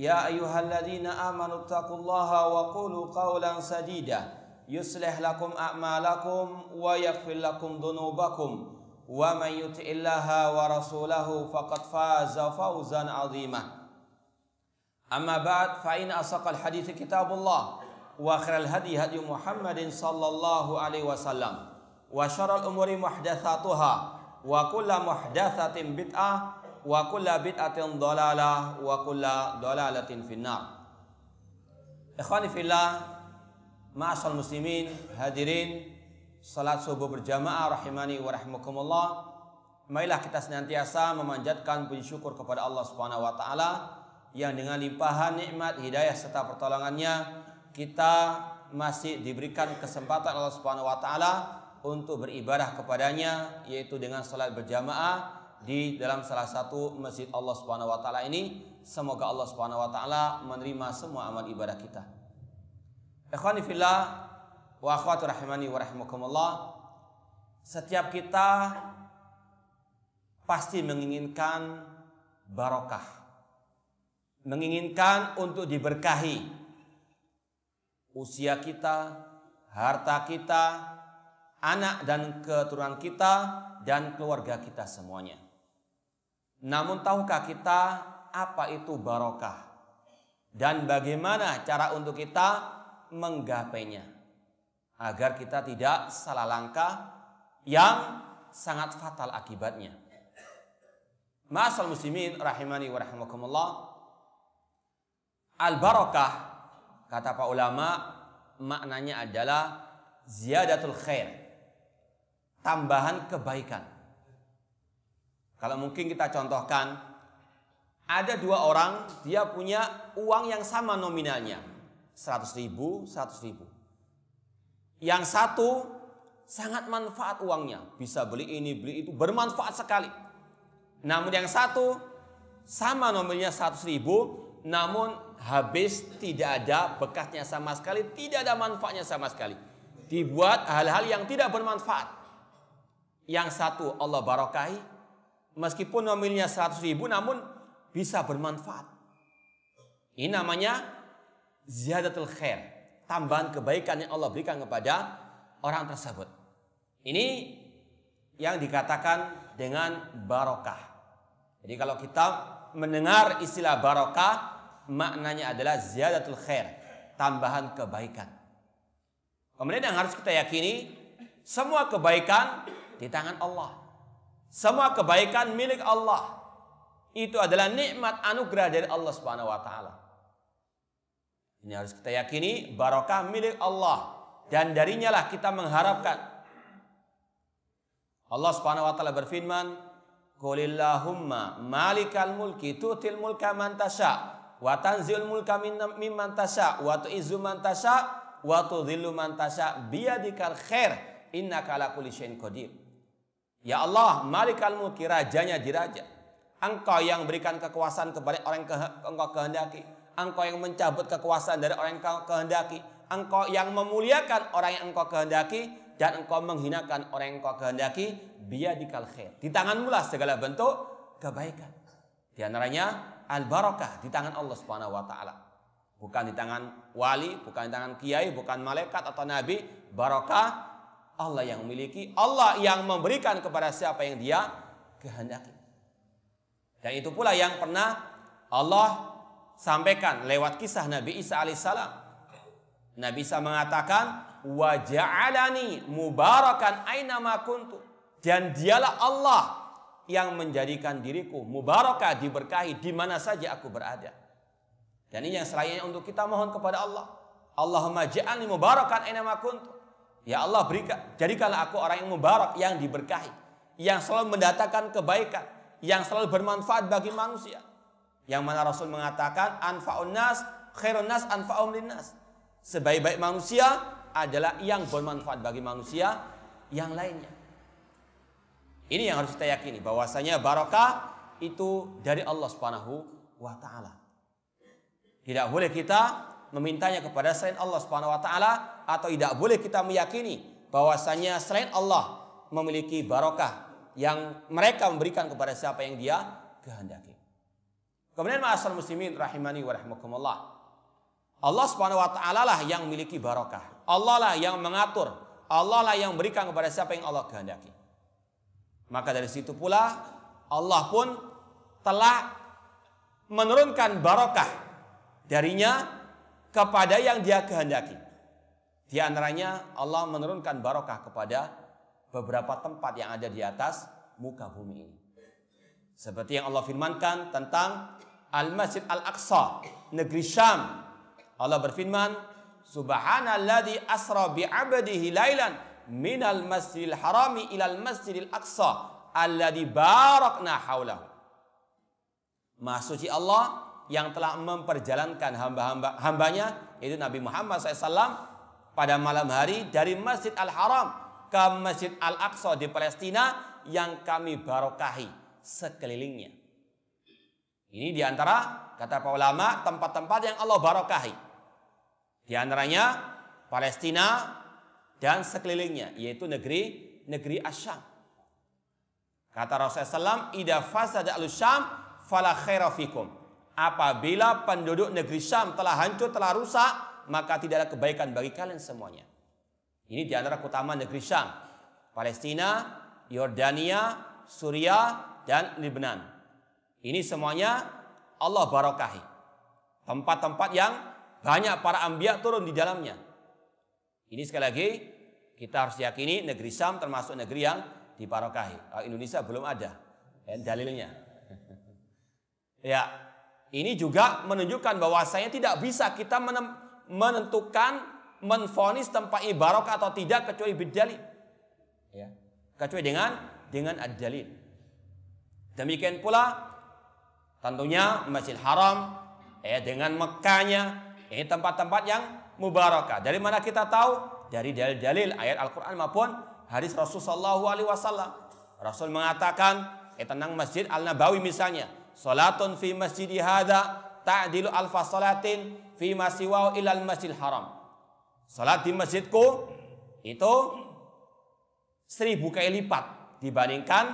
يا أيها الذين آمنوا اتقوا الله وقولوا قولا سديدا يصلح لكم أعمالكم ويغفر لكم ذنوبكم ومن يطع الله ورسوله فقد فاز فوزا عظيما أما بعد فإن أصدق الحديث كتاب الله وآخر الهدي هدي محمد صلى الله عليه وسلم وشر الأمور محدثاتها وكل محدثة بدعة wa kulla bid'atin dhalalah wa kulla dhalalatin finnar. Ikhwani fillah, ma'asal muslimin, hadirin salat subuh berjamaah rahimani wa rahimakumullah. Marilah kita senantiasa memanjatkan puji syukur kepada Allah Subhanahu wa taala yang dengan limpahan nikmat hidayah serta pertolongannya kita masih diberikan kesempatan Allah Subhanahu wa taala untuk beribadah kepadanya yaitu dengan salat berjamaah di dalam salah satu masjid Allah Subhanahu wa taala ini. Semoga Allah Subhanahu wa taala menerima semua amal ibadah kita. Ikhwani fillah wa akhwati rahimani wa rahimakumullah. Setiap kita pasti menginginkan barokah. Menginginkan untuk diberkahi usia kita, harta kita, anak dan keturunan kita, dan keluarga kita semuanya. Namun tahukah kita apa itu barokah? Dan bagaimana cara untuk kita menggapainya? Agar kita tidak salah langkah yang sangat fatal akibatnya. Masal muslimin rahimani wa rahimakumullah. Al-barakah kata pak ulama maknanya adalah ziyadatul khair. Tambahan kebaikan. Kalau mungkin kita contohkan, ada dua orang, dia punya uang yang sama nominalnya. 100 ribu, 100 ribu. Yang satu sangat manfaat uangnya. Bisa beli ini, beli itu. Bermanfaat sekali. Namun yang satu sama nominalnya 100 ribu. Namun habis tidak ada bekasnya sama sekali. Tidak ada manfaatnya sama sekali. Dibuat hal-hal yang tidak bermanfaat. Yang satu Allah barokahi, meskipun nominalnya 100 ribu namun bisa bermanfaat. Ini namanya ziyadatul khair. Tambahan kebaikan yang Allah berikan kepada orang tersebut. Ini yang dikatakan dengan barokah. Jadi kalau kita mendengar istilah barokah, maknanya adalah ziyadatul khair. Tambahan kebaikan. Kemudian yang harus kita yakini, semua kebaikan di tangan Allah. Semua kebaikan milik Allah. Itu adalah nikmat anugerah dari Allah Subhanahu wa taala. Ini harus kita yakini barokah milik Allah dan darinya lah kita mengharapkan. Allah Subhanahu wa taala berfirman, Qulillahumma malikal mulki tu'til mulka man tasha wa tanzil mulka mimman tasha wa tu'izzu man tasha wa tudhillu man tasha biyadikal khair innaka ala kulli syai'in qadir. Ya Allah, Malik al-Mulki, rajanya diraja. Engkau yang berikan kekuasaan kepada orang yang engkau kehendaki. Engkau yang mencabut kekuasaan dari orang yang engkau kehendaki. Engkau yang memuliakan orang yang engkau kehendaki dan engkau menghinakan orang yang engkau kehendaki. Biadikal khair. Di tanganmu lah segala bentuk kebaikan. Di antaranya al-barakah di tangan Allah Subhanahu wa taala. Bukan di tangan wali, bukan di tangan kiai, bukan malaikat atau nabi. Barakah Allah yang memiliki, Allah yang memberikan kepada siapa yang dia kehendaki. Dan itu pula yang pernah Allah sampaikan lewat kisah Nabi Isa alaihissalam. Nabi Isa mengatakan, "Waja'alani mubarakan aina kuntu." Dan dialah Allah yang menjadikan diriku mubarakah diberkahi di mana saja aku berada. Dan ini yang selainnya untuk kita mohon kepada Allah. Allahumma ja'alni mubarakan aina kuntu. Ya Allah berikan, jadikanlah aku orang yang mubarak, yang diberkahi, yang selalu mendatangkan kebaikan, yang selalu bermanfaat bagi manusia. Yang mana Rasul mengatakan anfa'un nas khairun nas anfa'um linnas. Sebaik-baik manusia adalah yang bermanfaat bagi manusia yang lainnya. Ini yang harus kita yakini bahwasanya barokah itu dari Allah Subhanahu wa taala. Tidak boleh kita memintanya kepada selain Allah Subhanahu wa taala atau tidak boleh kita meyakini bahwasanya selain Allah memiliki barokah yang mereka memberikan kepada siapa yang dia kehendaki. Kemudian ma'asal muslimin rahimani wa rahmakumullah. Allah Subhanahu wa taala lah yang memiliki barokah. Allah lah yang mengatur. Allah lah yang berikan kepada siapa yang Allah kehendaki. Maka dari situ pula Allah pun telah menurunkan barokah darinya kepada yang dia kehendaki. Di antaranya Allah menurunkan barokah kepada beberapa tempat yang ada di atas muka bumi ini. Seperti yang Allah firmankan tentang Al-Masjid Al-Aqsa, negeri Syam. Allah berfirman, Subhanalladzi asra bi'abdihi lailan minal masjidil harami ilal masjidil aqsa alladzi barakna hawlahu. Maha suci Allah yang telah memperjalankan hamba-hamba hambanya yaitu Nabi Muhammad SAW pada malam hari dari Masjid Al Haram ke Masjid Al Aqsa di Palestina yang kami barokahi sekelilingnya. Ini diantara kata para ulama tempat-tempat yang Allah barokahi. Di antaranya Palestina dan sekelilingnya yaitu negeri negeri Asyam. Kata Rasulullah SAW, "Ida fasada al-Syam fala khaira fikum." Apabila penduduk negeri Syam telah hancur, telah rusak, maka tidak ada kebaikan bagi kalian semuanya. Ini di antara keutamaan negeri Syam. Palestina, Yordania, Suriah, dan Lebanon. Ini semuanya Allah barokahi. Tempat-tempat yang banyak para ambiak turun di dalamnya. Ini sekali lagi kita harus yakini negeri Syam termasuk negeri yang diparokahi. Indonesia belum ada. Eh, dalilnya. ya, ini juga menunjukkan bahwasanya tidak bisa kita menentukan menfonis tempat ini atau tidak kecuali bidjali. Ya. Kecuali dengan dengan ad Demikian pula tentunya Masjid Haram ya dengan Mekkahnya ini tempat-tempat yang mubarakah. Dari mana kita tahu? Dari dalil-dalil ayat Al-Qur'an maupun hadis rasulullah saw. wasallam. Rasul mengatakan, eh tenang Masjid Al-Nabawi misalnya, Salatun fi masjidi hadza ta'dilu alfa salatin fi masiwau ilal masjid haram. Salat di masjidku itu seribu kali lipat dibandingkan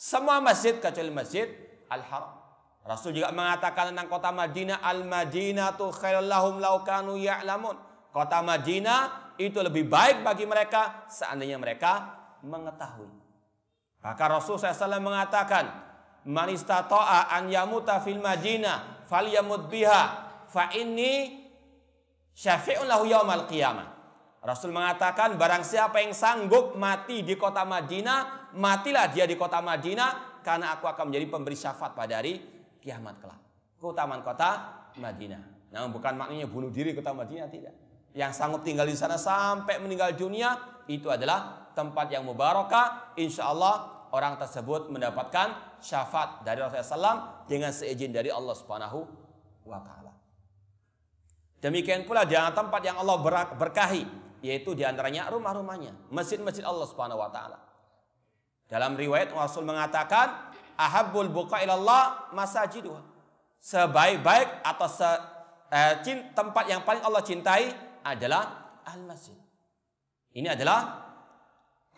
semua masjid kecuali masjid al-haram. Rasul juga mengatakan tentang kota Madinah, al-Madinah tu khairallahum laukanu ya'lamun. Kota Madinah itu lebih baik bagi mereka seandainya mereka mengetahui. Maka Rasul SAW mengatakan, man istata'a an yamuta fil madinah falyamut biha fa inni syafi'un lahu yaumal qiyamah. Rasul mengatakan barang siapa yang sanggup mati di kota Madinah, matilah dia di kota Madinah karena aku akan menjadi pemberi syafaat pada hari kiamat kelak. Keutamaan kota Madinah. Namun bukan maknanya bunuh diri kota Madinah tidak. Yang sanggup tinggal di sana sampai meninggal dunia itu adalah tempat yang mubarakah. Insya Allah orang tersebut mendapatkan syafaat dari Rasulullah SAW dengan seizin dari Allah Subhanahu wa taala. Demikian pula di antara tempat yang Allah berkahi, yaitu di antaranya rumah-rumahnya, masjid-masjid Allah Subhanahu wa taala. Dalam riwayat Rasul mengatakan, "Ahabbul buka ilallah masajiduha." Sebaik-baik atau se, eh, tempat yang paling Allah cintai adalah al-masjid. Ini adalah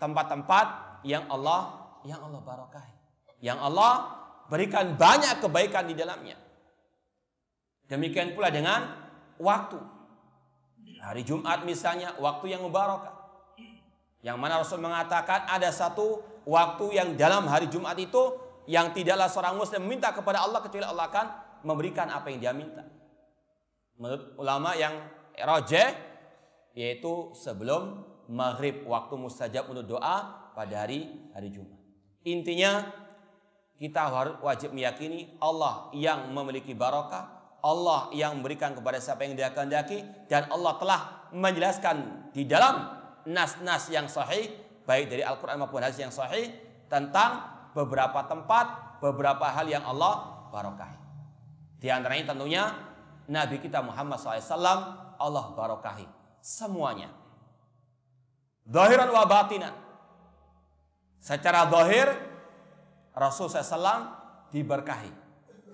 tempat-tempat yang Allah yang Allah barokah, yang Allah berikan banyak kebaikan di dalamnya. Demikian pula dengan waktu. Hari Jumat misalnya, waktu yang mubarakah. Yang mana Rasul mengatakan ada satu waktu yang dalam hari Jumat itu yang tidaklah seorang muslim meminta kepada Allah kecuali Allah akan memberikan apa yang dia minta. Menurut ulama yang rojeh yaitu sebelum maghrib waktu mustajab untuk doa pada hari hari Jumat. Intinya kita harus wajib meyakini Allah yang memiliki barokah, Allah yang memberikan kepada siapa yang dia kehendaki dan Allah telah menjelaskan di dalam nas-nas yang sahih baik dari Al-Qur'an maupun hadis yang sahih tentang beberapa tempat, beberapa hal yang Allah barokahi. Di antaranya tentunya Nabi kita Muhammad SAW Allah barokahi semuanya. Zahiran wa batinan Secara dohir Rasul SAW diberkahi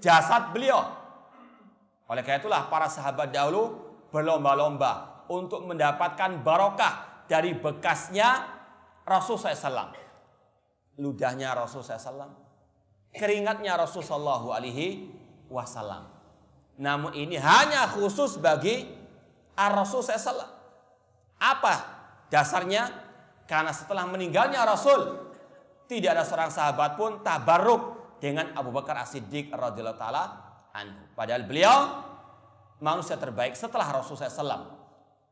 jasad beliau. Oleh karena itulah para sahabat dahulu berlomba-lomba untuk mendapatkan barokah dari bekasnya Rasul SAW. Ludahnya Rasul SAW. Keringatnya Rasul Sallallahu Alaihi Wasallam. Namun ini hanya khusus bagi Rasul SAW. Apa dasarnya? Karena setelah meninggalnya Rasul tidak ada seorang sahabat pun tabarruk dengan Abu Bakar As-Siddiq radhiyallahu taala anhu. Padahal beliau manusia terbaik setelah Rasulullah SAW.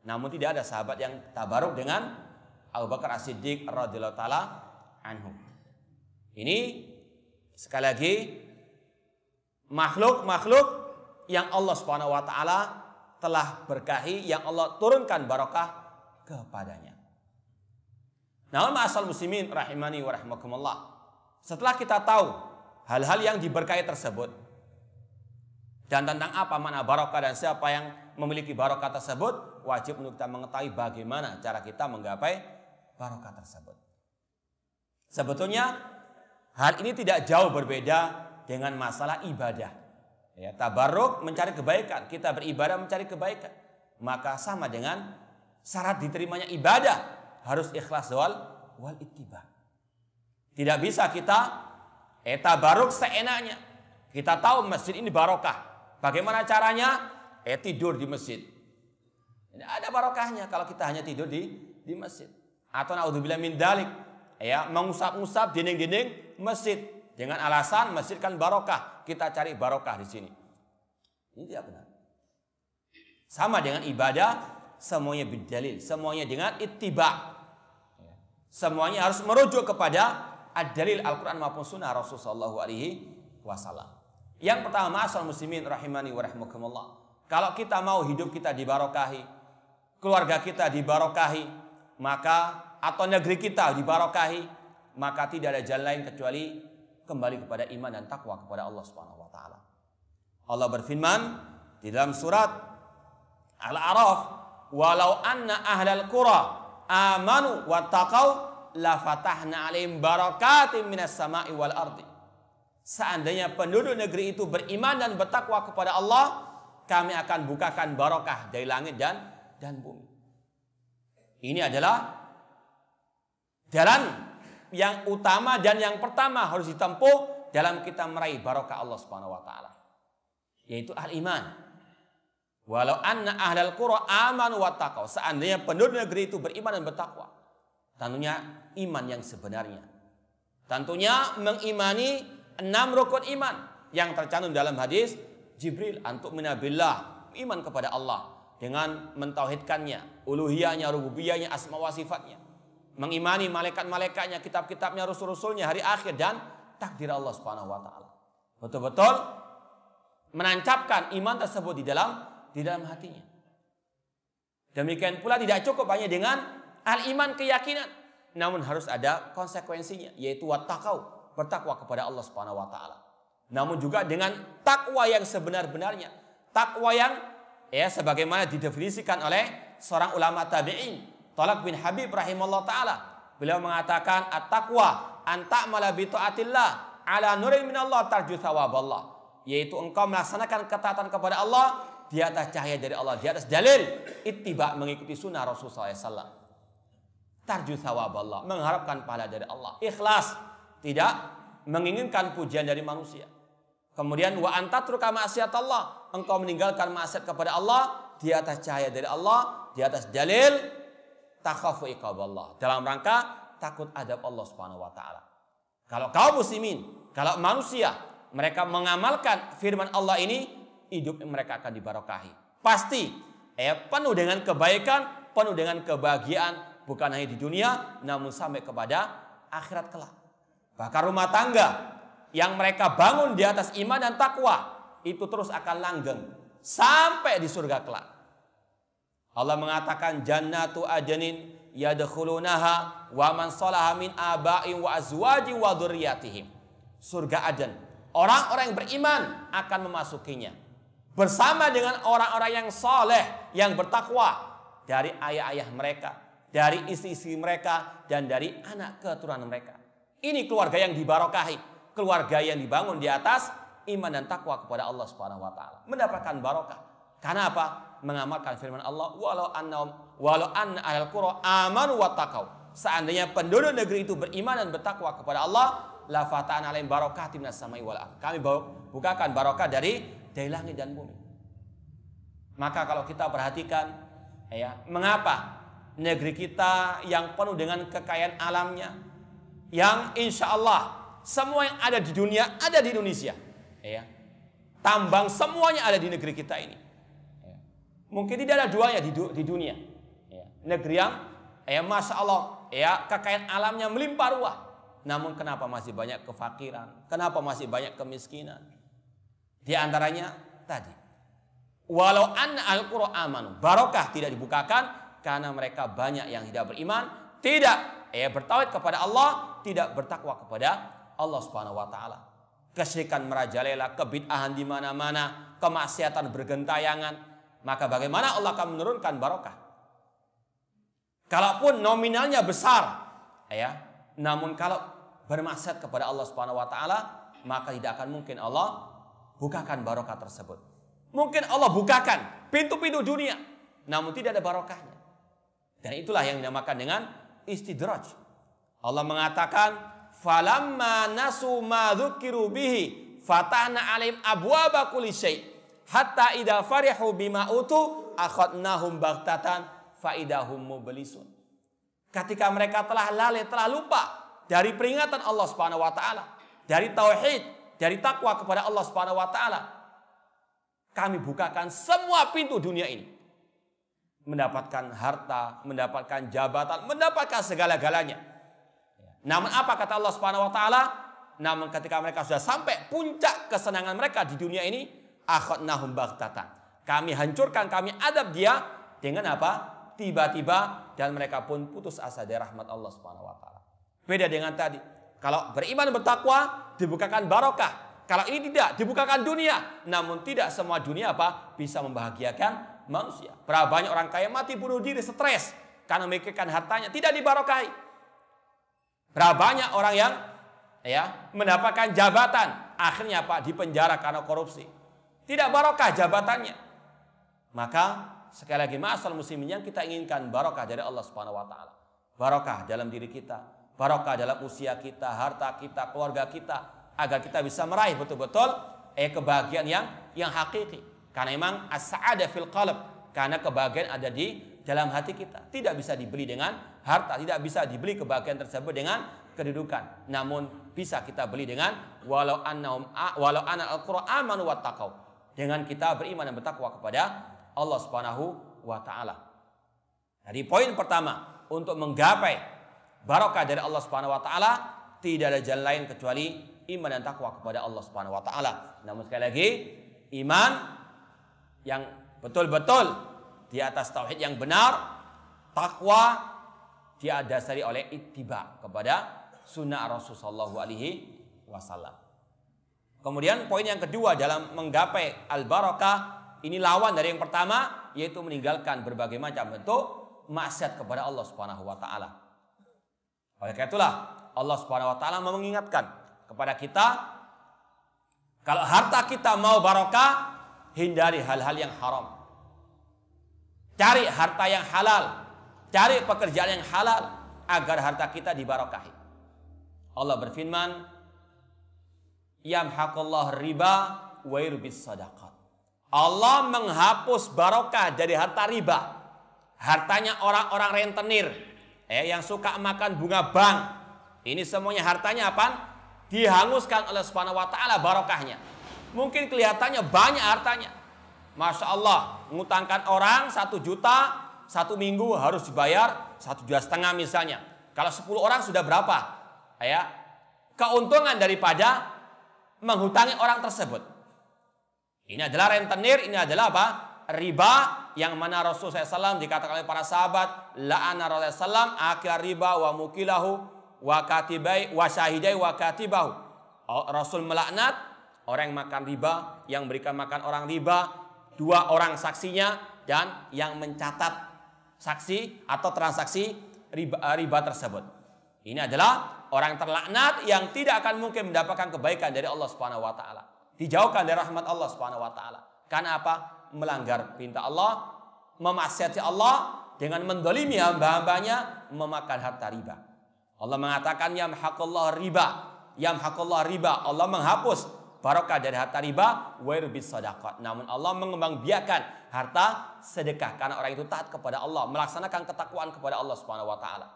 Namun tidak ada sahabat yang tabarruk dengan Abu Bakar As-Siddiq radhiyallahu taala anhu. Ini sekali lagi makhluk-makhluk yang Allah Subhanahu wa taala telah berkahi yang Allah turunkan barokah kepadanya. Nah, asal muslimin rahimani wa rahmakumullah. Setelah kita tahu hal-hal yang diberkahi tersebut dan tentang apa mana barokah dan siapa yang memiliki barokah tersebut, wajib untuk kita mengetahui bagaimana cara kita menggapai barokah tersebut. Sebetulnya hal ini tidak jauh berbeda dengan masalah ibadah. Ya, tabaruk mencari kebaikan, kita beribadah mencari kebaikan. Maka sama dengan syarat diterimanya ibadah harus ikhlas wal wal ittiba. Tidak bisa kita eta barok seenaknya. Kita tahu masjid ini barokah. Bagaimana caranya? Eh tidur di masjid. Ini ada barokahnya kalau kita hanya tidur di di masjid. Atau naudzubillah min dalik. Ya, mengusap-usap dinding-dinding masjid dengan alasan masjid kan barokah. Kita cari barokah di sini. Ini tidak benar. Sama dengan ibadah semuanya bidalil, semuanya dengan ittiba. Semuanya harus merujuk kepada ad-dalil Al-Qur'an maupun sunnah Rasul sallallahu alaihi wasallam. Yang pertama, asal muslimin rahimani wa rahmakumullah. Kalau kita mau hidup kita dibarokahi, keluarga kita dibarokahi, maka atau negeri kita dibarokahi, maka tidak ada jalan lain kecuali kembali kepada iman dan takwa kepada Allah Subhanahu wa taala. Allah berfirman di dalam surat Al-A'raf walau anna ahlal qura amanu wa wattaqau la fatahna alaihim barakatim minas sama'i wal ardi. Seandainya penduduk negeri itu beriman dan bertakwa kepada Allah, kami akan bukakan barokah dari langit dan dan bumi. Ini adalah jalan yang utama dan yang pertama harus ditempuh dalam kita meraih barokah Allah Subhanahu wa taala. Yaitu al-iman. Walau anna ahlal qura amanu wa taqaw. Seandainya penduduk negeri itu beriman dan bertakwa. Tentunya iman yang sebenarnya. Tentunya mengimani enam rukun iman yang tercantum dalam hadis Jibril antuk minabillah iman kepada Allah dengan mentauhidkannya, uluhiyahnya, rububiyahnya, asma wa sifatnya. Mengimani malaikat-malaikatnya, kitab-kitabnya, rusul-rusulnya, hari akhir dan takdir Allah Subhanahu wa taala. Betul-betul menancapkan iman tersebut di dalam di dalam hatinya. Demikian pula tidak cukup hanya dengan al-iman keyakinan, namun harus ada konsekuensinya yaitu watakau, bertakwa kepada Allah Subhanahu wa taala. Namun juga dengan takwa yang sebenar-benarnya, takwa yang ya sebagaimana didefinisikan oleh seorang ulama tabi'in, Talak bin Habib rahimahullah taala. Beliau mengatakan at-taqwa antak malabitu atillah ala nurin minallah tarju thawaballah yaitu engkau melaksanakan ketaatan kepada Allah di atas cahaya dari Allah, di atas dalil ittiba mengikuti sunnah Rasulullah SAW. Tarju thawab Allah, mengharapkan pahala dari Allah. Ikhlas, tidak menginginkan pujian dari manusia. Kemudian wa antatruka ma'asyat Allah, engkau meninggalkan maksiat kepada Allah di atas cahaya dari Allah, di atas dalil takhafu Allah. Dalam rangka takut adab Allah Subhanahu wa taala. Kalau kaum muslimin, kalau manusia mereka mengamalkan firman Allah ini hidup mereka akan dibarokahi. Pasti eh, penuh dengan kebaikan, penuh dengan kebahagiaan bukan hanya di dunia namun sampai kepada akhirat kelak. Bahkan rumah tangga yang mereka bangun di atas iman dan takwa itu terus akan langgeng sampai di surga kelak. Allah mengatakan jannatu ajanin yadkhulunaha wa man salaha min abai wa azwaji wa dzurriyyatihim. Surga Aden. Orang-orang yang beriman akan memasukinya bersama dengan orang-orang yang soleh, yang bertakwa dari ayah-ayah mereka, dari istri-istri mereka, dan dari anak keturunan mereka. Ini keluarga yang dibarokahi, keluarga yang dibangun di atas iman dan takwa kepada Allah Subhanahu wa taala. Mendapatkan barokah. Karena apa? Mengamalkan firman Allah, walau annahum walau anna ahlul qura amanu wa taqaw. Seandainya penduduk negeri itu beriman dan bertakwa kepada Allah, la alaih alaihim barokah timnas samai wal Kami bukakan barokah dari dari langit dan bumi. Maka kalau kita perhatikan, ya, mengapa negeri kita yang penuh dengan kekayaan alamnya, yang insya Allah semua yang ada di dunia ada di Indonesia, ya, tambang semuanya ada di negeri kita ini. Ya, mungkin tidak ada duanya di, di dunia. Ya, negeri yang, ya, masya Allah, ya, kekayaan alamnya melimpah ruah. Namun kenapa masih banyak kefakiran? Kenapa masih banyak kemiskinan? Di antaranya tadi. Walau an al amanu. Barokah tidak dibukakan karena mereka banyak yang tidak beriman. Tidak. Eh bertawid kepada Allah. Tidak bertakwa kepada Allah subhanahu wa ta'ala. Kesyirikan merajalela. Kebid'ahan di mana-mana. Kemaksiatan bergentayangan. Maka bagaimana Allah akan menurunkan barokah? Kalaupun nominalnya besar. Eh, ya. Namun kalau bermaksud kepada Allah subhanahu wa ta'ala. Maka tidak akan mungkin Allah bukakan barokah tersebut. Mungkin Allah bukakan pintu-pintu dunia, namun tidak ada barokahnya. Dan itulah yang dinamakan dengan istidraj. Allah mengatakan, "Falamma nasu ma dzukiru bihi fatahna alim abwaaba kulli syai' hatta idza farihu bima utu akhadnahum baghtatan idahum mublisun." Ketika mereka telah lalai, telah lupa dari peringatan Allah Subhanahu wa taala, dari tauhid, dari takwa kepada Allah Subhanahu wa taala, kami bukakan semua pintu dunia ini. Mendapatkan harta, mendapatkan jabatan, mendapatkan segala-galanya. Namun apa kata Allah Subhanahu wa taala? Namun ketika mereka sudah sampai puncak kesenangan mereka di dunia ini, akhadnahum baghtatan. Kami hancurkan, kami adab dia dengan apa? Tiba-tiba dan mereka pun putus asa dari rahmat Allah Subhanahu wa taala. Beda dengan tadi, kalau beriman bertakwa dibukakan barokah. Kalau ini tidak dibukakan dunia, namun tidak semua dunia apa bisa membahagiakan manusia. Berapa banyak orang kaya mati bunuh diri stres karena memikirkan hartanya tidak dibarokahi. Berapa banyak orang yang ya mendapatkan jabatan akhirnya apa di penjara karena korupsi. Tidak barokah jabatannya. Maka sekali lagi masalah muslimin yang kita inginkan barokah dari Allah Subhanahu wa taala. Barokah dalam diri kita, barokah dalam usia kita, harta kita, keluarga kita agar kita bisa meraih betul-betul eh kebahagiaan yang yang hakiki. Karena memang as-sa'ada fil qalb, karena kebahagiaan ada di dalam hati kita. Tidak bisa dibeli dengan harta, tidak bisa dibeli kebahagiaan tersebut dengan kedudukan. Namun bisa kita beli dengan walau annahum walau anna al-qur'an wa taqaw. Dengan kita beriman dan bertakwa kepada Allah Subhanahu wa taala. Jadi poin pertama untuk menggapai barokah dari Allah Subhanahu wa taala, tidak ada jalan lain kecuali iman dan takwa kepada Allah Subhanahu wa taala. Namun sekali lagi, iman yang betul-betul di atas tauhid yang benar, takwa dia dasari oleh ittiba kepada sunnah Rasulullah sallallahu alaihi wasallam. Kemudian poin yang kedua dalam menggapai al-barakah ini lawan dari yang pertama yaitu meninggalkan berbagai macam bentuk maksiat kepada Allah Subhanahu wa taala. Oleh karena itulah Allah Subhanahu wa taala mengingatkan kepada kita kalau harta kita mau barokah, hindari hal-hal yang haram. Cari harta yang halal, cari pekerjaan yang halal agar harta kita dibarokahi. Allah berfirman, "Yamhaqullah riba wa yurbis Allah menghapus barokah dari harta riba. Hartanya orang-orang rentenir, eh yang suka makan bunga bang. Ini semuanya hartanya apa? Dihanguskan oleh Subhanahu wa taala barokahnya. Mungkin kelihatannya banyak hartanya. Masya Allah, ngutangkan orang satu juta, satu minggu harus dibayar satu juta setengah misalnya. Kalau 10 orang sudah berapa? Ya, keuntungan daripada menghutangi orang tersebut. Ini adalah rentenir, ini adalah apa? riba yang mana Rasulullah SAW dikatakan oleh para sahabat la'ana Rasulullah SAW akil riba wa mukilahu wa katibai wa syahidai wa katibahu oh, Rasul melaknat orang yang makan riba yang berikan makan orang riba dua orang saksinya dan yang mencatat saksi atau transaksi riba, eh, riba tersebut ini adalah orang terlaknat yang tidak akan mungkin mendapatkan kebaikan dari Allah Subhanahu wa taala dijauhkan dari rahmat Allah Subhanahu wa taala karena apa melanggar perintah Allah, memaksiati Allah dengan mendolimi hamba-hambanya memakan harta riba. Allah mengatakan yang hakullah riba, yang hakullah riba. Allah menghapus barokah dari harta riba wairbis sodakot. Namun Allah mengembangbiakan harta sedekah karena orang itu taat kepada Allah, melaksanakan ketakwaan kepada Allah Subhanahu wa taala.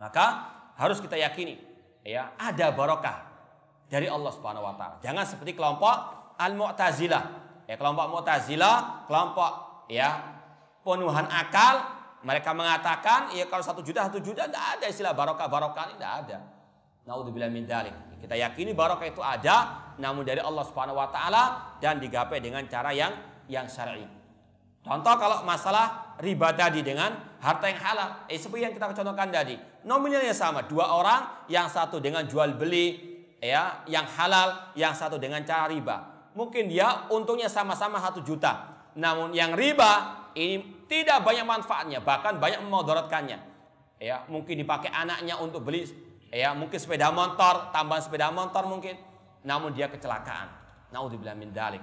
Maka harus kita yakini ya, ada barokah dari Allah Subhanahu wa taala. Jangan seperti kelompok Al-Mu'tazilah ya kelompok Mu'tazilah, kelompok ya penuhan akal, mereka mengatakan ya kalau satu juta satu juta tidak ada istilah barokah barokah ini tidak ada. Naudzubillah min dalik. Kita yakini barokah itu ada, namun dari Allah Subhanahu Wa Taala dan digapai dengan cara yang yang syar'i. Contoh kalau masalah riba tadi dengan harta yang halal, eh, seperti yang kita contohkan tadi, nominalnya sama, dua orang, yang satu dengan jual beli, ya, yang halal, yang satu dengan cara riba mungkin dia untungnya sama-sama satu juta. Namun yang riba ini tidak banyak manfaatnya, bahkan banyak memodoratkannya. Ya, mungkin dipakai anaknya untuk beli ya, mungkin sepeda motor, tambahan sepeda motor mungkin. Namun dia kecelakaan. Nauzubillah min dalik.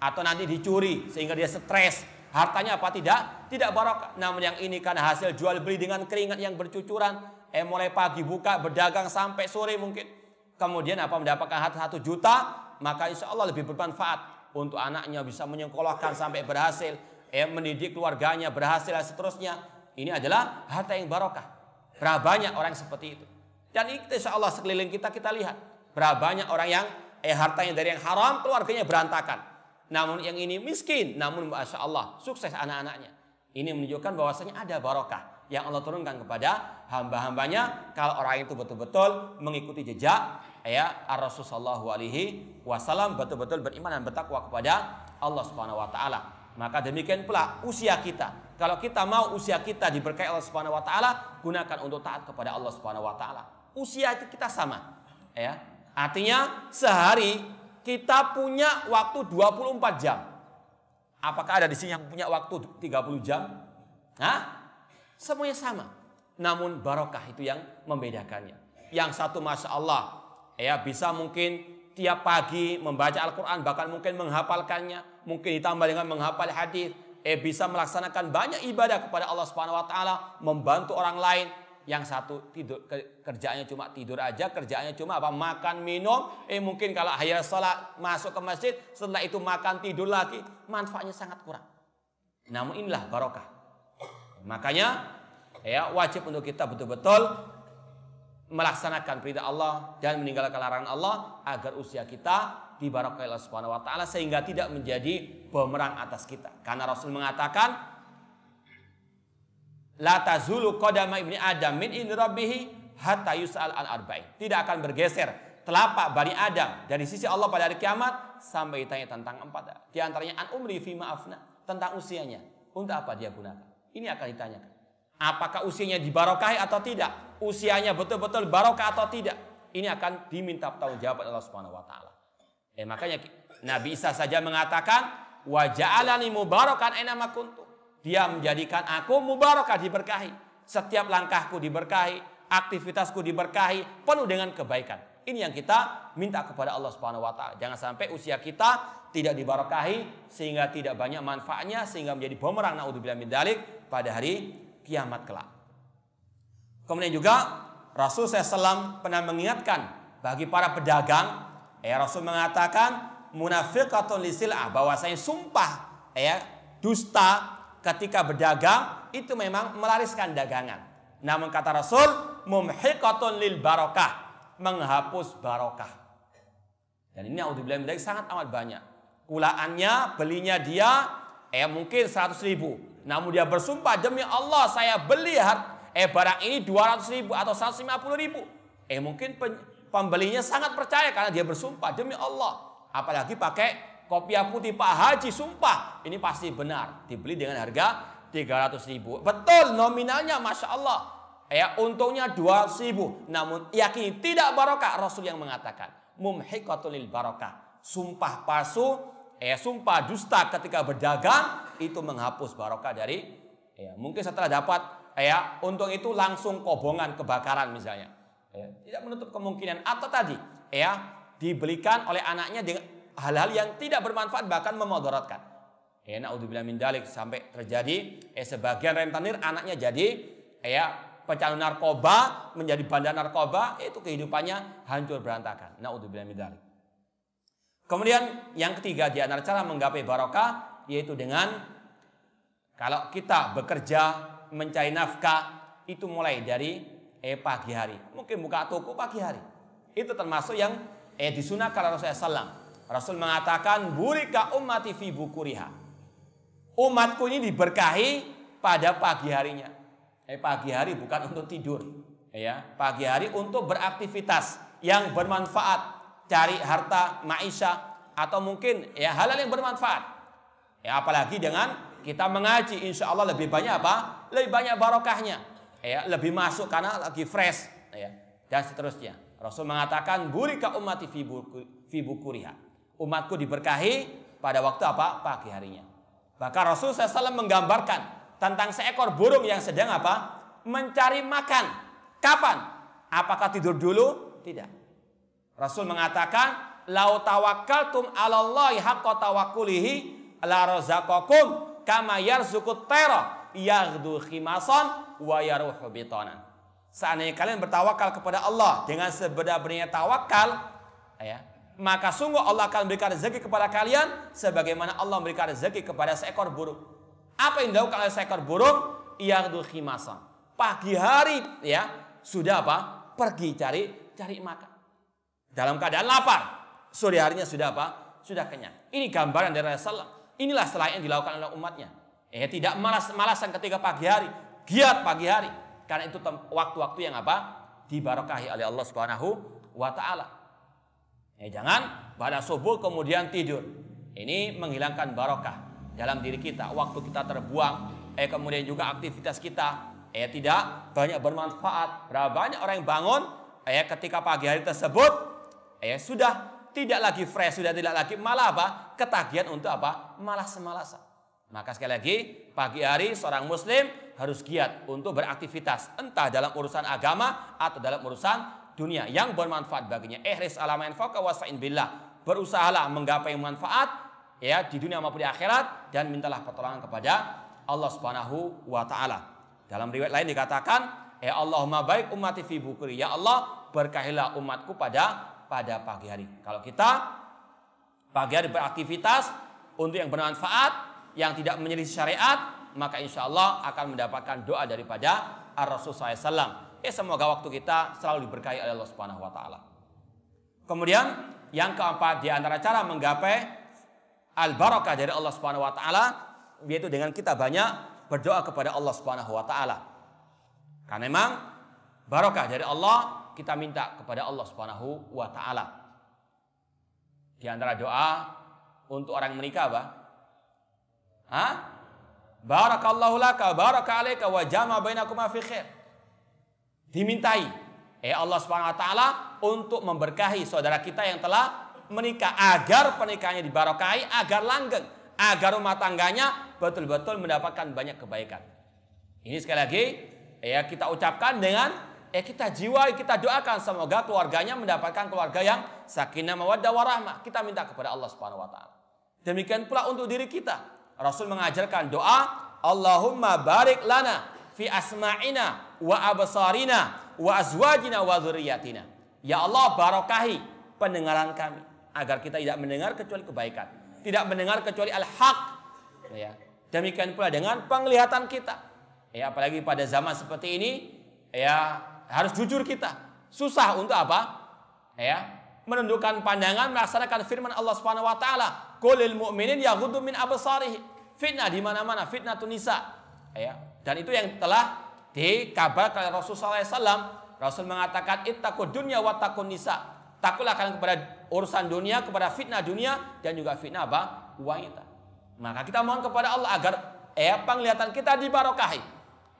Atau nanti dicuri sehingga dia stres. Hartanya apa tidak? Tidak barokah. Namun yang ini karena hasil jual beli dengan keringat yang bercucuran, eh mulai pagi buka berdagang sampai sore mungkin. Kemudian apa mendapatkan harta satu juta, maka insya Allah lebih bermanfaat untuk anaknya bisa menyekolahkan sampai berhasil, eh mendidik keluarganya berhasil dan seterusnya. Ini adalah harta yang barokah. Berapa banyak orang seperti itu. Dan itu insya Allah sekeliling kita kita lihat. Berapa banyak orang yang eh hartanya dari yang haram keluarganya berantakan. Namun yang ini miskin, namun masya Allah sukses anak-anaknya. Ini menunjukkan bahwasanya ada barokah yang Allah turunkan kepada hamba-hambanya kalau orang itu betul-betul mengikuti jejak ya Rasul sallallahu alaihi wasallam betul-betul beriman dan bertakwa kepada Allah Subhanahu wa taala. Maka demikian pula usia kita. Kalau kita mau usia kita diberkahi Allah Subhanahu wa taala, gunakan untuk taat kepada Allah Subhanahu wa taala. Usia itu kita sama. Ya. Artinya sehari kita punya waktu 24 jam. Apakah ada di sini yang punya waktu 30 jam? Hah? Semuanya sama. Namun barokah itu yang membedakannya. Yang satu Masya Allah Ya, bisa mungkin tiap pagi membaca Al-Qur'an bahkan mungkin menghafalkannya, mungkin ditambah dengan menghafal hadis, eh bisa melaksanakan banyak ibadah kepada Allah Subhanahu wa taala, membantu orang lain. Yang satu tidur kerjaannya cuma tidur aja, kerjaannya cuma apa? Makan, minum, eh mungkin kalau akhir sholat masuk ke masjid, setelah itu makan, tidur lagi, manfaatnya sangat kurang. Namun inilah barokah. Makanya ya wajib untuk kita betul-betul melaksanakan perintah Allah dan meninggalkan larangan Allah agar usia kita dibarokai Allah Subhanahu wa taala sehingga tidak menjadi bumerang atas kita. Karena Rasul mengatakan la tazulu qadama ibni adam min in hatta yus'al al arba'in. Tidak akan bergeser telapak Bani Adam dari sisi Allah pada hari kiamat sampai ditanya tentang empat. Di antaranya an umri fi ma'afna, tentang usianya. Untuk apa dia gunakan? Ini akan ditanyakan. Apakah usianya dibarokahi atau tidak? usianya betul-betul barokah atau tidak. Ini akan diminta pertanggungjawaban Allah Subhanahu wa taala. Eh makanya Nabi Isa saja mengatakan wa ja'alani mubarakan ainama kuntu. Dia menjadikan aku mubarakah diberkahi. Setiap langkahku diberkahi, aktivitasku diberkahi, penuh dengan kebaikan. Ini yang kita minta kepada Allah Subhanahu wa taala. Jangan sampai usia kita tidak diberkahi sehingga tidak banyak manfaatnya sehingga menjadi bumerang naudzubillah min dalik pada hari kiamat kelak. Kemudian juga Rasul SAW pernah mengingatkan bagi para pedagang, ya Rasul mengatakan munafik munafiqatun lisilah bahwasanya sumpah ya dusta ketika berdagang itu memang melariskan dagangan. Namun kata Rasul mumhiqatun lil barokah menghapus barokah. Dan ini bilang dari sangat amat banyak. Kulaannya belinya dia eh mungkin 100 ribu. Namun dia bersumpah demi Allah saya beli harga eh barang ini 200 ribu atau 150 ribu. Eh mungkin pembelinya sangat percaya karena dia bersumpah demi Allah. Apalagi pakai kopi putih Pak Haji sumpah. Ini pasti benar. Dibeli dengan harga 300 ribu. Betul nominalnya Masya Allah. Eh untungnya 200 ribu. Namun yakini tidak barokah. Rasul yang mengatakan. Mumhikatulil barokah. Sumpah palsu. Eh sumpah dusta ketika berdagang. Itu menghapus barokah dari. Ya, mungkin setelah dapat ya untung itu langsung kobongan kebakaran misalnya ya, tidak menutup kemungkinan atau tadi ya dibelikan oleh anaknya dengan hal-hal yang tidak bermanfaat bahkan memodoratkan ya naudzubillah min dalik sampai terjadi eh, sebagian rentenir anaknya jadi ya pecandu narkoba menjadi bandar narkoba itu kehidupannya hancur berantakan Nah, naudzubillah min dalik kemudian yang ketiga di antara cara menggapai barokah yaitu dengan kalau kita bekerja mencari nafkah itu mulai dari eh pagi hari. Mungkin buka toko pagi hari. Itu termasuk yang eh disunahkan Rasulullah SAW. Rasul mengatakan burika ummati fi bukuriha. Umatku ini diberkahi pada pagi harinya. Eh pagi hari bukan untuk tidur. Eh, ya, pagi hari untuk beraktivitas yang bermanfaat, cari harta maisha atau mungkin ya hal-hal yang bermanfaat. Ya apalagi dengan kita mengaji insya Allah lebih banyak apa lebih banyak barokahnya, ya, lebih masuk karena lagi fresh, ya, dan seterusnya. Rasul mengatakan burika umati fi Umatku diberkahi pada waktu apa? Pagi harinya. Bahkan Rasul SAW menggambarkan tentang seekor burung yang sedang apa? Mencari makan. Kapan? Apakah tidur dulu? Tidak. Rasul mengatakan, "Lau tawakkaltum 'alallahi haqqa tawakkulihi la kama yarzuqut teroh yaghdu khimasan wa yaruhu bitonan. Seandainya kalian bertawakal kepada Allah dengan sebenar-benarnya tawakal, ya, maka sungguh Allah akan memberikan rezeki kepada kalian sebagaimana Allah memberikan rezeki kepada seekor burung. Apa yang dilakukan oleh seekor burung? Yaghdu khimasan. Pagi hari ya, sudah apa? Pergi cari cari makan. Dalam keadaan lapar. Sore harinya sudah apa? Sudah kenyang. Ini gambaran dari Rasulullah. Inilah selain yang dilakukan oleh umatnya. Eh, tidak malas-malasan ketika pagi hari, giat pagi hari. Karena itu waktu-waktu yang apa? Dibarokahi oleh Allah Subhanahu wa taala. Eh, jangan pada subuh kemudian tidur. Ini menghilangkan barokah dalam diri kita. Waktu kita terbuang, eh kemudian juga aktivitas kita eh tidak banyak bermanfaat. Berapa banyak orang yang bangun eh ketika pagi hari tersebut eh sudah tidak lagi fresh, sudah tidak lagi malah apa? ketagihan untuk apa? malas-malasan. Maka sekali lagi, pagi hari seorang muslim harus giat untuk beraktivitas. Entah dalam urusan agama atau dalam urusan dunia yang bermanfaat baginya. Ihris alamain wasain billah. Berusahalah menggapai manfaat ya di dunia maupun di akhirat dan mintalah pertolongan kepada Allah Subhanahu wa taala. Dalam riwayat lain dikatakan, "Ya eh Allahumma baik ummati fi bukri." Ya Allah, berkahilah umatku pada pada pagi hari. Kalau kita pagi hari beraktivitas untuk yang bermanfaat, yang tidak menyelisih syariat, maka insya Allah akan mendapatkan doa daripada Ar-Rasul SAW. Eh, semoga waktu kita selalu diberkahi oleh Allah Subhanahu wa Ta'ala. Kemudian, yang keempat, di antara cara menggapai al-barakah dari Allah Subhanahu wa Ta'ala, yaitu dengan kita banyak berdoa kepada Allah Subhanahu wa Ta'ala. Karena memang barokah dari Allah kita minta kepada Allah Subhanahu wa Ta'ala. Di antara doa untuk orang yang menikah, bah, Hah? Barakallahu laka, baraka alaika wa jama bainakuma fi khair. Dimintai eh Allah Subhanahu wa taala untuk memberkahi saudara kita yang telah menikah agar pernikahannya dibarokahi, agar langgeng, agar rumah tangganya betul-betul mendapatkan banyak kebaikan. Ini sekali lagi ya kita ucapkan dengan eh kita jiwa kita doakan semoga keluarganya mendapatkan keluarga yang sakinah mawaddah warahmah. Kita minta kepada Allah Subhanahu wa taala. Demikian pula untuk diri kita. Rasul mengajarkan doa Allahumma barik lana fi asma'ina wa abasarina wa azwajina wa zuriyatina Ya Allah barokahi pendengaran kami agar kita tidak mendengar kecuali kebaikan, tidak mendengar kecuali al-haq. Ya. Demikian pula dengan penglihatan kita. Ya, apalagi pada zaman seperti ini ya harus jujur kita. Susah untuk apa? Ya, menundukkan pandangan melaksanakan firman Allah Subhanahu wa taala, "Qulil mu'minin yaghuddu min absarihim Fitnah di mana-mana, fitnah tunisa. Ya. Dan itu yang telah dikabarkan Rasul SAW. Rasul mengatakan ittaqu dunya wa taqun nisa. Takutlah kalian kepada urusan dunia, kepada fitnah dunia dan juga fitnah apa? wanita. Maka kita mohon kepada Allah agar ya, penglihatan kita dibarokahi.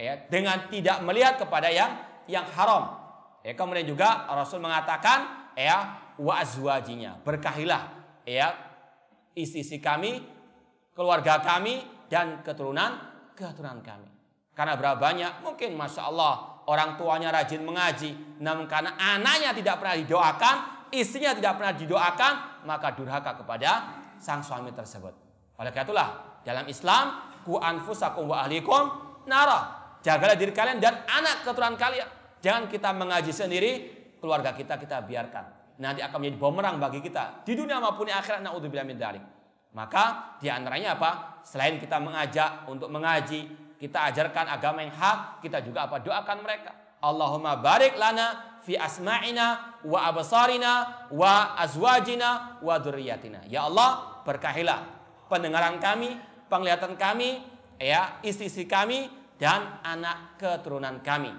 Ya, dengan tidak melihat kepada yang yang haram. Ya, kemudian juga Rasul mengatakan ya wa azwajinya, berkahilah ya istri-istri kami keluarga kami, dan keturunan keturunan kami. Karena berapa banyak mungkin Masya Allah orang tuanya rajin mengaji. Namun karena anaknya tidak pernah didoakan, istrinya tidak pernah didoakan, maka durhaka kepada sang suami tersebut. Oleh karena itulah dalam Islam, ku anfusakum wa ahlikum nara. Jagalah diri kalian dan anak keturunan kalian. Jangan kita mengaji sendiri, keluarga kita kita biarkan. Nanti akan menjadi bumerang bagi kita di dunia maupun di akhirat. Naudzubillah maka di antaranya apa? Selain kita mengajak untuk mengaji, kita ajarkan agama yang hak, kita juga apa? Doakan mereka. Allahumma barik lana fi asma'ina wa abasarina wa azwajina wa durriyatina. Ya Allah, berkahilah pendengaran kami, penglihatan kami, ya, istri-istri kami dan anak keturunan kami.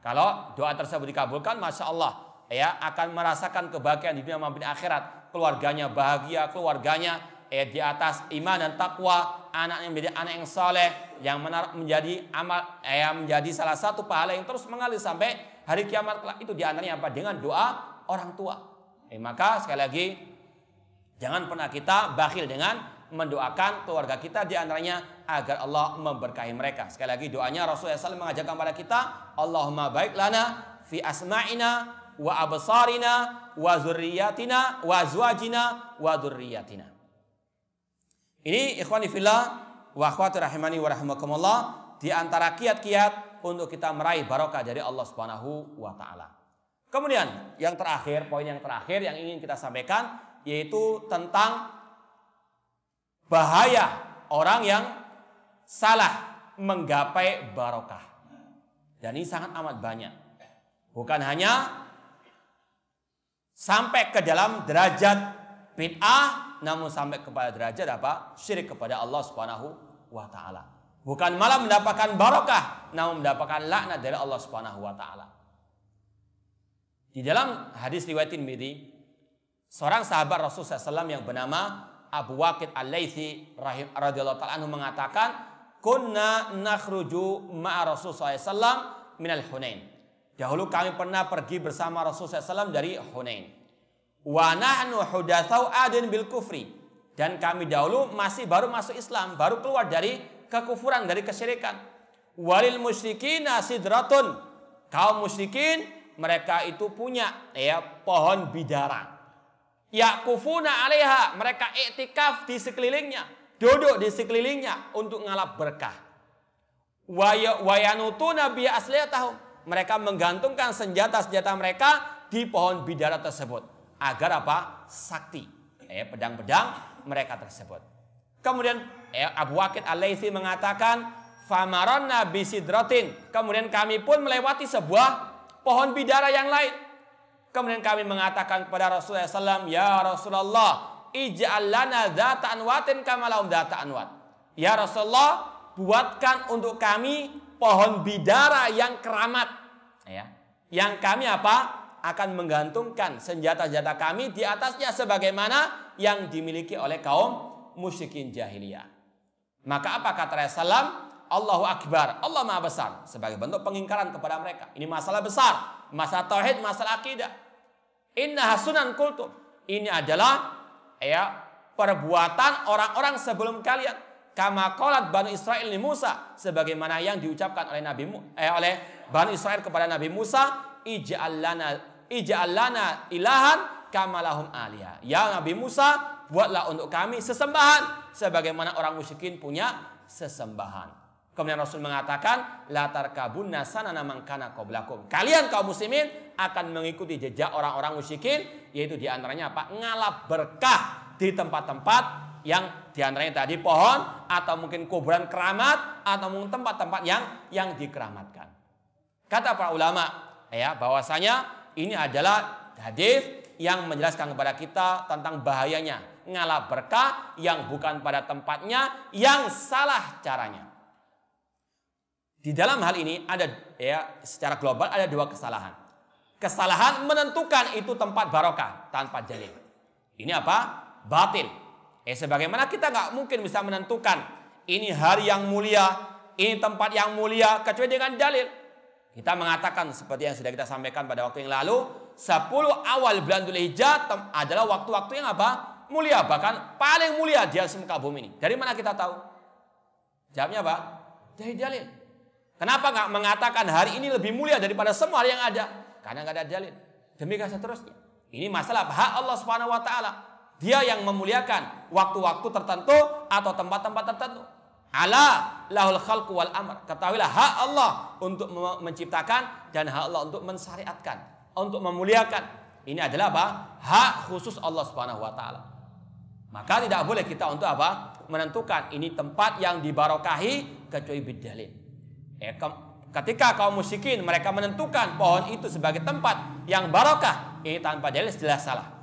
Kalau doa tersebut dikabulkan, masya Allah, ya akan merasakan kebahagiaan di dunia maupun akhirat. Keluarganya bahagia, keluarganya eh, di atas iman dan takwa, anak yang menjadi anak yang soleh, yang menaruh menjadi amal, eh, menjadi salah satu pahala yang terus mengalir sampai hari kiamat kelak itu diantaranya apa? Dengan doa orang tua. Eh, maka sekali lagi jangan pernah kita bakhil dengan mendoakan keluarga kita diantaranya agar Allah memberkahi mereka. Sekali lagi doanya Rasulullah SAW mengajarkan kepada kita, Allahumma baik lana fi asma'ina wa absarina wa zurriyatina wa zuajina wa durriyatina. Ini ikhwani fillah wa akhwati rahimani wa rahimakumullah di antara kiat-kiat untuk kita meraih barokah dari Allah Subhanahu wa taala. Kemudian yang terakhir, poin yang terakhir yang ingin kita sampaikan yaitu tentang bahaya orang yang salah menggapai barokah. Dan ini sangat amat banyak. Bukan hanya sampai ke dalam derajat bid'ah namun sampai kepada derajat apa? Syirik kepada Allah Subhanahu wa taala. Bukan malah mendapatkan barokah, namun mendapatkan laknat dari Allah Subhanahu wa taala. Di dalam hadis riwayat Tirmidzi, seorang sahabat Rasulullah SAW yang bernama Abu Waqid Al-Laitsi rahim radhiyallahu taala anhu mengatakan, "Kunna nakhruju ma'a Rasulullah SAW minal Hunain." Dahulu kami pernah pergi bersama Rasulullah SAW dari Hunain. Wa nahnu hudatsau adin bil kufri. Dan kami dahulu masih baru masuk Islam, baru keluar dari kekufuran, dari kesyirikan. Walil musyrikin Asidratun, Kaum musyrikin mereka itu punya ya pohon bidara. Yakufuna alaiha, mereka iktikaf di sekelilingnya, duduk di sekelilingnya untuk ngalap berkah. Ya, Nabi asliya tahu Mereka menggantungkan senjata-senjata mereka di pohon bidara tersebut agar apa? Sakti. Eh, pedang-pedang mereka tersebut. Kemudian ya, Abu Wakid al Laythi mengatakan, Nabi Sidrotin Kemudian kami pun melewati sebuah pohon bidara yang lain. Kemudian kami mengatakan kepada Rasulullah SAW, "Ya Rasulullah, ij'alana lana anwatin kama lahum dzata anwat." Ya Rasulullah, buatkan untuk kami pohon bidara yang keramat ya yang kami apa akan menggantungkan senjata-senjata kami di atasnya sebagaimana yang dimiliki oleh kaum musyrikin jahiliyah. Maka apa kata Rasulullah? Allahu Akbar, Allah Maha Besar sebagai bentuk pengingkaran kepada mereka. Ini masalah besar, masalah tauhid, masalah akidah. Inna hasunan kultum. Ini adalah ya perbuatan orang-orang sebelum kalian. Kama kolat Bani Israel ni Musa sebagaimana yang diucapkan oleh Nabi eh, oleh Bani Israel kepada Nabi Musa ij'al Ija'allana ilahan kamalahum alia. Ya Nabi Musa, buatlah untuk kami sesembahan sebagaimana orang musyrikin punya sesembahan. Kemudian Rasul mengatakan, latar kabun nasana mangkana koblakum. Kalian kaum muslimin akan mengikuti jejak orang-orang musyrikin yaitu diantaranya apa? Ngalap berkah di tempat-tempat yang diantaranya tadi pohon atau mungkin kuburan keramat atau mungkin tempat-tempat yang yang dikeramatkan. Kata para ulama ya bahwasanya ini adalah hadis yang menjelaskan kepada kita tentang bahayanya ngalah berkah yang bukan pada tempatnya yang salah caranya. Di dalam hal ini ada ya secara global ada dua kesalahan. Kesalahan menentukan itu tempat barokah tanpa dalil. Ini apa? Batil. Eh sebagaimana kita nggak mungkin bisa menentukan ini hari yang mulia, ini tempat yang mulia kecuali dengan dalil. Kita mengatakan seperti yang sudah kita sampaikan pada waktu yang lalu, 10 awal bulan Dzulhijjah adalah waktu-waktu yang apa? Mulia, bahkan paling mulia di atas muka bumi ini. Dari mana kita tahu? Jawabnya apa? Dari dalil. Kenapa nggak mengatakan hari ini lebih mulia daripada semua hari yang ada? Karena nggak ada dalil. Demikian seterusnya. Ini masalah hak Allah Subhanahu wa taala. Dia yang memuliakan waktu-waktu tertentu atau tempat-tempat tertentu. Ala lahul khalq wal amr. Ketahuilah hak Allah untuk menciptakan dan hak Allah untuk mensyariatkan, untuk memuliakan. Ini adalah apa? Hak khusus Allah Subhanahu wa taala. Maka tidak boleh kita untuk apa? menentukan ini tempat yang dibarokahi kecuali bidalil. Ya, ketika kaum musyrikin mereka menentukan pohon itu sebagai tempat yang barokah, ini tanpa dalil jelas salah.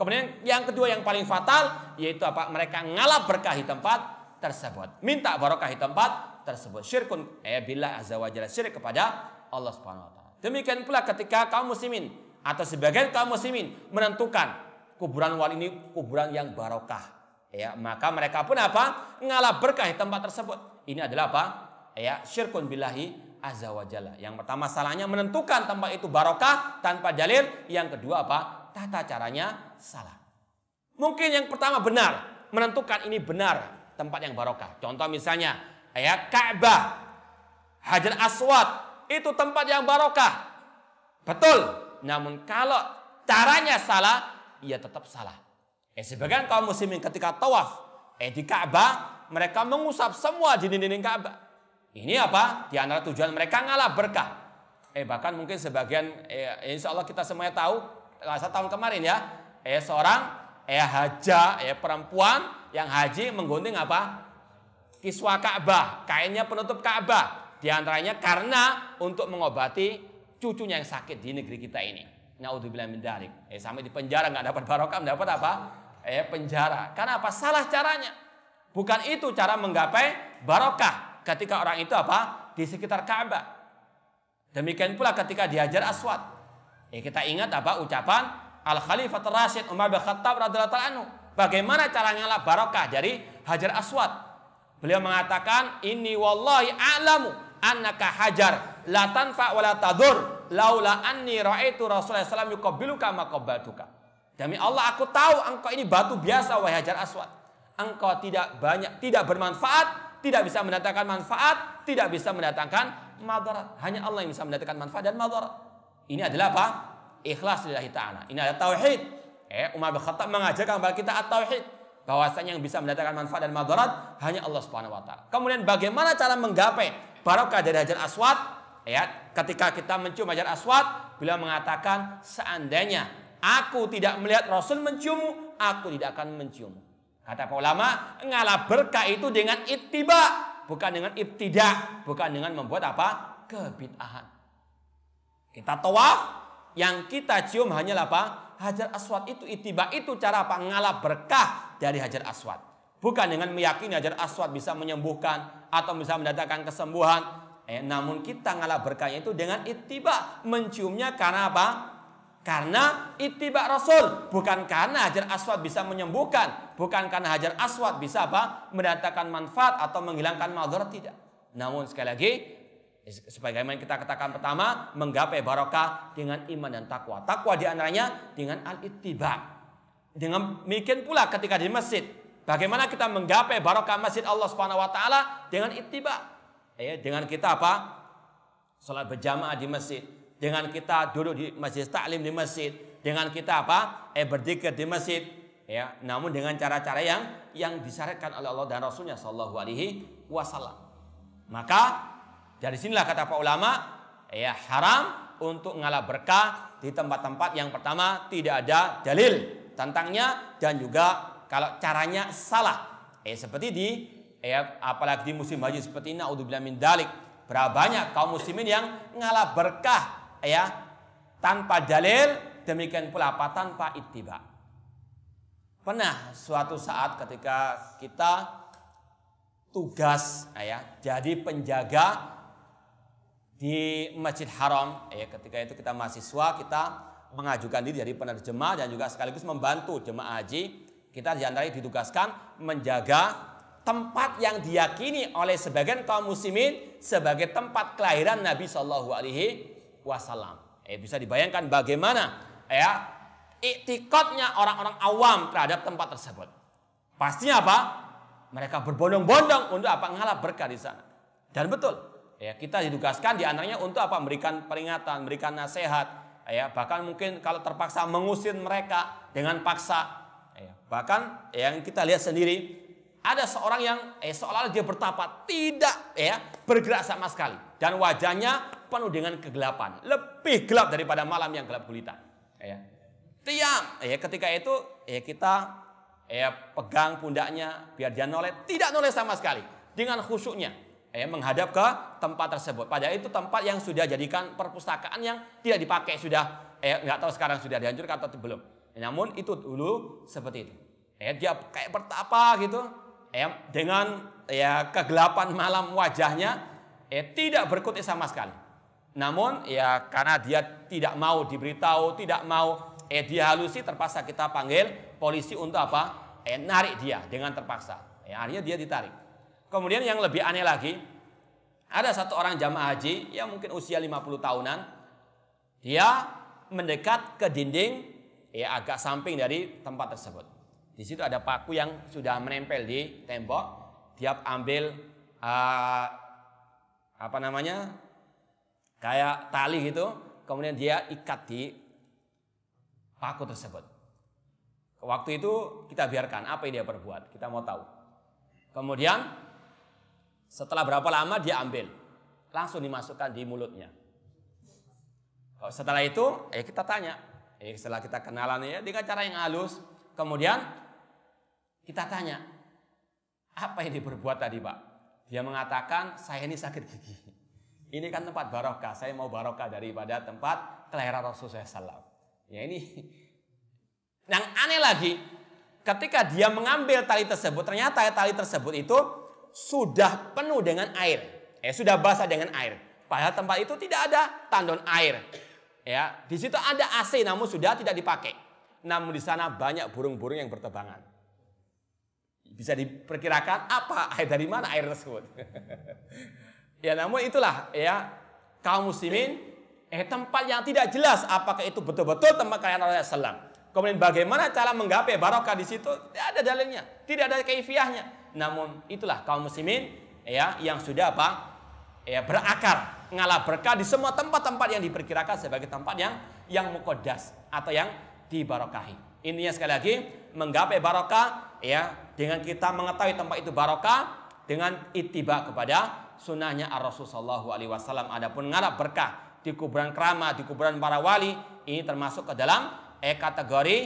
Kemudian yang kedua yang paling fatal yaitu apa? Mereka ngalap berkah di tempat tersebut. Minta barokah di tempat tersebut. Syirkun eh bila azza wa jalla syirik kepada Allah Subhanahu wa taala. Demikian pula ketika kaum muslimin atau sebagian kaum muslimin menentukan kuburan wali ini kuburan yang barokah. Ya, maka mereka pun apa? Ngalah berkah di tempat tersebut. Ini adalah apa? Ya, syirkun billahi azza wa jalla. Yang pertama salahnya menentukan tempat itu barokah tanpa dalil. Yang kedua apa? Tata caranya salah. Mungkin yang pertama benar, menentukan ini benar, tempat yang barokah. Contoh misalnya ya Ka'bah, Hajar Aswad itu tempat yang barokah. Betul. Namun kalau caranya salah, ia tetap salah. Eh, sebagian kaum muslimin ketika tawaf eh di Ka'bah mereka mengusap semua dinding-dinding Ka'bah. Ini apa? Di antara tujuan mereka ngalah berkah. Eh bahkan mungkin sebagian eh, insya Allah kita semua tahu rasa tahun kemarin ya eh seorang eh haja eh perempuan yang haji menggunting apa? Kiswa Ka'bah, kainnya penutup Ka'bah. Di antaranya karena untuk mengobati cucunya yang sakit di negeri kita ini. Naudzubillah min dalik. Eh sampai di penjara nggak dapat barokah, dapat apa? Eh penjara. Karena apa? Salah caranya. Bukan itu cara menggapai barokah ketika orang itu apa? Di sekitar Ka'bah. Demikian pula ketika diajar Aswad. Eh kita ingat apa ucapan Al Khalifah Rasyid Umar bin Khattab radhiyallahu anhu Bagaimana cara ngalah barokah dari Hajar Aswad? Beliau mengatakan, "Ini wallahi a'lamu annaka hajar la tanfa wa la tadur laula anni raaitu Rasulullah sallallahu alaihi yuqabbiluka Demi Allah aku tahu engkau ini batu biasa wahai Hajar Aswad. Engkau tidak banyak, tidak bermanfaat, tidak bisa mendatangkan manfaat, tidak bisa mendatangkan madarat. Hanya Allah yang bisa mendatangkan manfaat dan madarat. Ini adalah apa? Ikhlas lillahi ta'ala. Ini adalah tauhid. Eh, Umar bin Khattab mengajarkan kepada kita at-tauhid, bahwasanya yang bisa mendatangkan manfaat dan madarat hanya Allah Subhanahu wa taala. Kemudian bagaimana cara menggapai barokah dari Hajar Aswad? Ya, ketika kita mencium Hajar Aswad, beliau mengatakan seandainya aku tidak melihat Rasul menciummu, aku tidak akan menciummu. Kata para ulama, ngalah berkah itu dengan ittiba, bukan dengan ibtida, bukan dengan membuat apa? kebid'ahan. Kita tawaf, yang kita cium hanyalah apa? Hajar Aswad itu itiba itu cara apa? Ngalah berkah dari Hajar Aswad. Bukan dengan meyakini Hajar Aswad bisa menyembuhkan atau bisa mendatangkan kesembuhan. Eh, namun kita ngalah berkahnya itu dengan itiba. Menciumnya karena apa? Karena itiba Rasul. Bukan karena Hajar Aswad bisa menyembuhkan. Bukan karena Hajar Aswad bisa apa? Mendatangkan manfaat atau menghilangkan madharat. Tidak. Namun sekali lagi Sebagaimana kita katakan pertama, menggapai barokah dengan iman dan takwa. Takwa di antaranya dengan al-ittiba. Dengan demikian pula ketika di masjid, bagaimana kita menggapai barokah masjid Allah Subhanahu wa taala dengan ittiba. eh dengan kita apa? Salat berjamaah di masjid, dengan kita duduk di masjid taklim di masjid, dengan kita apa? Eh berzikir di masjid, ya namun dengan cara-cara yang yang disyariatkan oleh Allah dan Rasulnya Shallallahu Alaihi Wasallam maka dari sinilah kata para ulama, ya haram untuk ngalah berkah di tempat-tempat yang pertama tidak ada dalil tentangnya dan juga kalau caranya salah. Eh seperti di eh apalagi di musim haji seperti ini naudzubillah min dalik. Berapa banyak kaum muslimin yang ngalah berkah ya tanpa dalil demikian pula apa tanpa ittiba. Pernah suatu saat ketika kita tugas ya jadi penjaga di Masjid Haram ya ketika itu kita mahasiswa kita mengajukan diri dari penerjemah dan juga sekaligus membantu jemaah haji kita diantara ditugaskan menjaga tempat yang diyakini oleh sebagian kaum muslimin sebagai tempat kelahiran Nabi Shallallahu Alaihi Wasallam. Eh, bisa dibayangkan bagaimana ya itikotnya orang-orang awam terhadap tempat tersebut. Pastinya apa? Mereka berbondong-bondong untuk apa ngalap berkah di sana. Dan betul, Ya, kita ditugaskan di antaranya untuk apa? Memberikan peringatan, memberikan nasihat, ya, bahkan mungkin kalau terpaksa mengusir mereka dengan paksa. Ya, bahkan yang kita lihat sendiri ada seorang yang eh, seolah dia bertapa tidak ya bergerak sama sekali dan wajahnya penuh dengan kegelapan lebih gelap daripada malam yang gelap gulita ya tiang ya ketika itu ya kita ya pegang pundaknya biar dia noleh tidak noleh sama sekali dengan khusyuknya eh menghadap ke tempat tersebut. Padahal itu tempat yang sudah jadikan perpustakaan yang tidak dipakai sudah eh nggak tahu sekarang sudah dihancurkan atau belum. Namun itu dulu seperti itu. eh dia kayak bertapa gitu, eh dengan ya kegelapan malam wajahnya, ya, tidak berkutik sama sekali. Namun ya karena dia tidak mau diberitahu, tidak mau eh dia halusi terpaksa kita panggil polisi untuk apa? Eh narik dia dengan terpaksa. eh akhirnya dia ditarik. Kemudian yang lebih aneh lagi, ada satu orang jamaah haji yang mungkin usia 50 tahunan, dia ya mendekat ke dinding ya agak samping dari tempat tersebut. Di situ ada paku yang sudah menempel di tembok. Dia ambil uh, apa namanya kayak tali gitu, kemudian dia ikat di paku tersebut. Waktu itu kita biarkan apa yang dia perbuat, kita mau tahu. Kemudian setelah berapa lama dia ambil, langsung dimasukkan di mulutnya. Oh, setelah itu, eh kita tanya, eh setelah kita kenalan ya dengan cara yang halus, kemudian kita tanya, apa yang diperbuat tadi pak? Dia mengatakan, saya ini sakit gigi. Ini kan tempat barokah, saya mau barokah daripada tempat kelahiran Rasulullah SAW. Ya ini, yang aneh lagi, ketika dia mengambil tali tersebut, ternyata tali tersebut itu sudah penuh dengan air. Ya, sudah basah dengan air. Padahal tempat itu tidak ada tandon air. Ya, di situ ada AC namun sudah tidak dipakai. Namun di sana banyak burung-burung yang bertebangan. Bisa diperkirakan apa air dari mana air tersebut. ya, namun itulah ya kaum muslimin eh tempat yang tidak jelas apakah itu betul-betul tempat kalian Rasulullah Kemudian bagaimana cara menggapai barokah di situ? Tidak ada dalilnya, tidak ada keifiahnya. Namun itulah kaum muslimin ya yang sudah apa? Ya berakar, ngalah berkah di semua tempat-tempat yang diperkirakan sebagai tempat yang yang mukodas atau yang dibarokahi. Intinya sekali lagi menggapai barokah ya dengan kita mengetahui tempat itu barokah dengan itiba kepada sunnahnya Rasul Shallallahu Alaihi Wasallam. Adapun ngarap berkah di kuburan keramat, di kuburan para wali ini termasuk ke dalam eh, kategori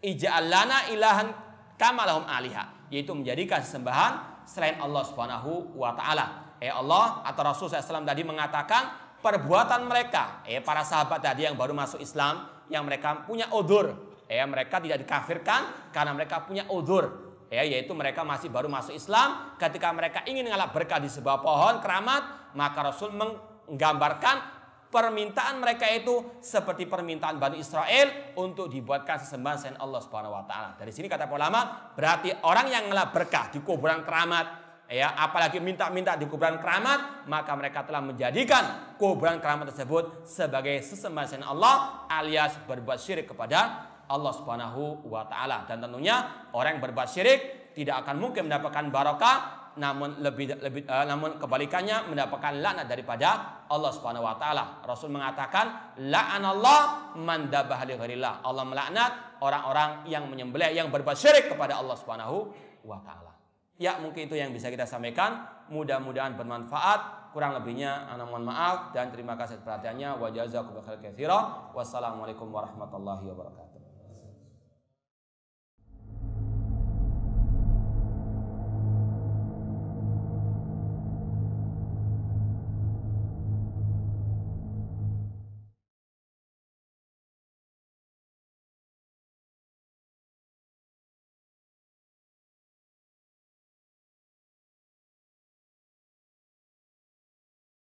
ijalana ilahan kamalahum alihah yaitu menjadikan sesembahan selain Allah Subhanahu wa taala. Eh Allah atau Rasul SAW tadi mengatakan perbuatan mereka, eh para sahabat tadi yang baru masuk Islam yang mereka punya odur, eh mereka tidak dikafirkan karena mereka punya odur, ya eh, yaitu mereka masih baru masuk Islam ketika mereka ingin ngalap berkah di sebuah pohon keramat maka Rasul menggambarkan permintaan mereka itu seperti permintaan Bani Israel untuk dibuatkan sesembahan selain Allah Subhanahu wa taala. Dari sini kata ulama, berarti orang yang ngelap berkah di kuburan keramat ya apalagi minta-minta di kuburan keramat maka mereka telah menjadikan kuburan keramat tersebut sebagai sesembahan selain Allah alias berbuat syirik kepada Allah Subhanahu wa taala dan tentunya orang yang berbuat syirik tidak akan mungkin mendapatkan barokah namun lebih lebih uh, namun kebalikannya mendapatkan laknat daripada Allah Subhanahu wa taala. Rasul mengatakan la'anallah man dabaha Allah melaknat orang-orang yang menyembelih yang berbuat syirik kepada Allah Subhanahu wa taala. Ya, mungkin itu yang bisa kita sampaikan. Mudah-mudahan bermanfaat. Kurang lebihnya ana mohon maaf dan terima kasih perhatiannya. Wa jazakumullahu khairan Wassalamualaikum warahmatullahi wabarakatuh.